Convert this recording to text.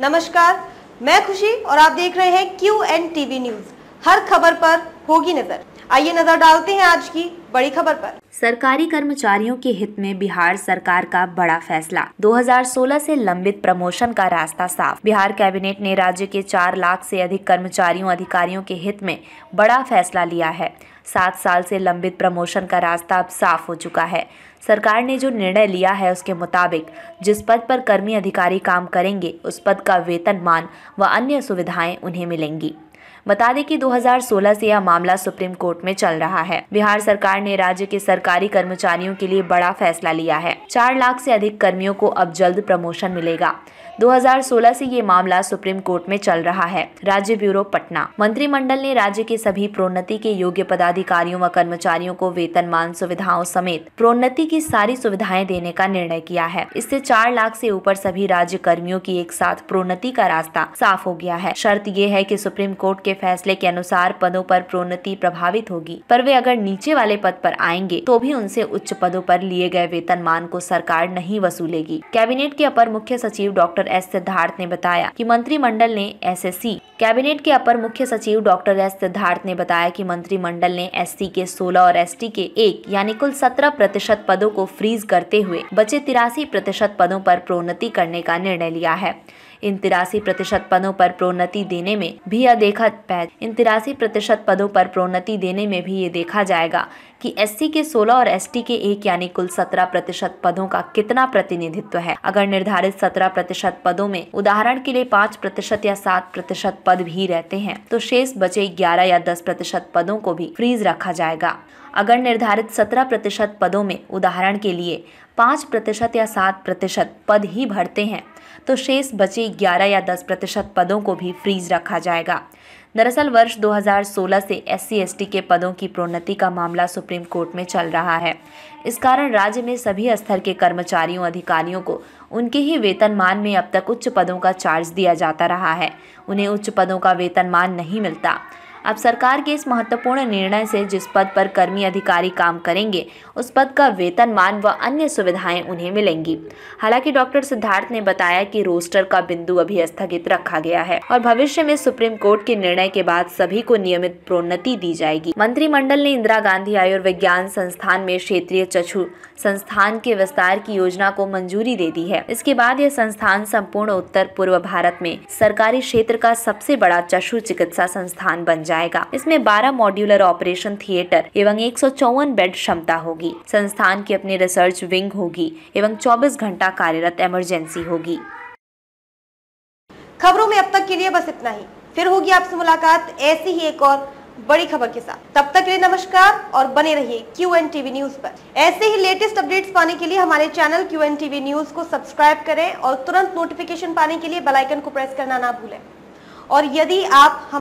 नमस्कार मैं खुशी और आप देख रहे हैं क्यू एन टीवी न्यूज़ हर खबर पर होगी नजर आइए नजर डालते हैं आज की बड़ी खबर पर सरकारी कर्मचारियों के हित में बिहार सरकार का बड़ा फैसला 2016 से लंबित प्रमोशन का रास्ता साफ बिहार कैबिनेट ने राज्य के चार लाख से अधिक कर्मचारियों अधिकारियों के हित में बड़ा फैसला लिया है सात साल से लंबित प्रमोशन का रास्ता अब साफ हो चुका है सरकार ने जो निर्णय लिया है उसके मुताबिक जिस पद पर कर्मी अधिकारी काम करेंगे उस पद का वेतन मान व अन्य सुविधाएं उन्हें मिलेंगी बता दें कि 2016 से यह मामला सुप्रीम कोर्ट में चल रहा है बिहार सरकार ने राज्य के सरकारी कर्मचारियों के लिए बड़ा फैसला लिया है चार लाख से अधिक कर्मियों को अब जल्द प्रमोशन मिलेगा 2016 से ये मामला सुप्रीम कोर्ट में चल रहा है राज्य ब्यूरो पटना मंत्रिमंडल ने राज्य के सभी प्रोन्नति के योग्य पदाधिकारियों व कर्मचारियों को वेतन मान सुविधाओं समेत प्रोन्नति की सारी सुविधाएं देने का निर्णय किया है इससे चार लाख से ऊपर सभी राज्य कर्मियों की एक साथ प्रोन्नति का रास्ता साफ हो गया है शर्त ये है की सुप्रीम कोर्ट कोर्ट के फैसले के अनुसार पदों पर प्रोन्नति प्रभावित होगी पर वे अगर नीचे वाले पद पर आएंगे तो भी उनसे उच्च पदों पर लिए गए वेतन मान को सरकार नहीं वसूलेगी कैबिनेट के अपर मुख्य सचिव डॉक्टर एस सिद्धार्थ ने बताया कि मंत्रिमंडल ने सी कैबिनेट के अपर मुख्य सचिव डॉक्टर एस सिद्धार्थ ने बताया कि मंत्रिमंडल ने सी के 16 और टी के एक यानी कुल 17 प्रतिशत पदों को फ्रीज करते हुए बचे तिरासी प्रतिशत पदों पर प्रोन्नति करने का निर्णय लिया है इन तिरासी प्रतिशत पदों पर प्रोन्नति देने में भी यह देखा इन तिरासी प्रतिशत पदों पर प्रोन्नति देने में भी ये देखा जाएगा कि एससी के 16 और एसटी के एक यानी कुल 17 प्रतिशत पदों का कितना प्रतिनिधित्व है अगर निर्धारित 17 प्रतिशत पदों में उदाहरण के लिए 5 प्रतिशत या 7 प्रतिशत पद भी रहते हैं तो शेष बचे 11 या 10 प्रतिशत पदों को भी फ्रीज रखा जाएगा अगर निर्धारित 17 प्रतिशत पदों में उदाहरण के लिए 5 प्रतिशत या 7 प्रतिशत पद ही भरते हैं तो शेष बचे 11 या 10 प्रतिशत पदों को भी फ्रीज रखा जाएगा दरअसल वर्ष 2016 से एस सी के पदों की प्रोन्नति का मामला सुप्रीम कोर्ट में चल रहा है इस कारण राज्य में सभी स्तर के कर्मचारियों अधिकारियों को उनके ही वेतनमान में अब तक उच्च पदों का चार्ज दिया जाता रहा है उन्हें उच्च पदों का वेतनमान नहीं मिलता अब सरकार के इस महत्वपूर्ण निर्णय से जिस पद पर कर्मी अधिकारी काम करेंगे उस पद का वेतन मान व अन्य सुविधाएं उन्हें मिलेंगी हालांकि डॉक्टर सिद्धार्थ ने बताया कि रोस्टर का बिंदु अभी स्थगित रखा गया है और भविष्य में सुप्रीम कोर्ट के निर्णय के बाद सभी को नियमित प्रोन्नति दी जाएगी मंत्रिमंडल ने इंदिरा गांधी आयुर्विज्ञान संस्थान में क्षेत्रीय चक्षु संस्थान के विस्तार की योजना को मंजूरी दे दी है इसके बाद यह संस्थान संपूर्ण उत्तर पूर्व भारत में सरकारी क्षेत्र का सबसे बड़ा चशु चिकित्सा संस्थान बन जाए जाएगा इसमें 12 मॉड्यूलर ऑपरेशन थिएटर एवं एक बेड क्षमता होगी संस्थान की अपनी रिसर्च विंग होगी एवं 24 घंटा कार्यरत इमरजेंसी होगी खबरों में अब तक के लिए बस इतना ही फिर होगी आपसे मुलाकात ऐसी ही एक और बड़ी खबर के साथ तब तक के लिए नमस्कार और बने रहिए क्यू एन टीवी न्यूज पर ऐसे ही लेटेस्ट अपडेट्स पाने के लिए हमारे channel Q N TV news को सब्सक्राइब करें और तुरंत नोटिफिकेशन पाने के लिए बेल आइकन को प्रेस करना ना भूलें और यदि आप हम